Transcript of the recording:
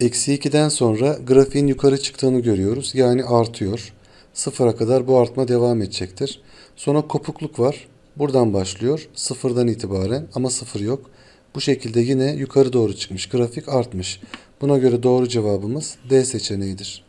Eksi 2'den sonra grafiğin yukarı çıktığını görüyoruz. Yani artıyor. Sıfıra kadar bu artma devam edecektir. Sonra kopukluk var. Buradan başlıyor. Sıfırdan itibaren ama sıfır yok. Bu şekilde yine yukarı doğru çıkmış. Grafik artmış. Buna göre doğru cevabımız D seçeneğidir.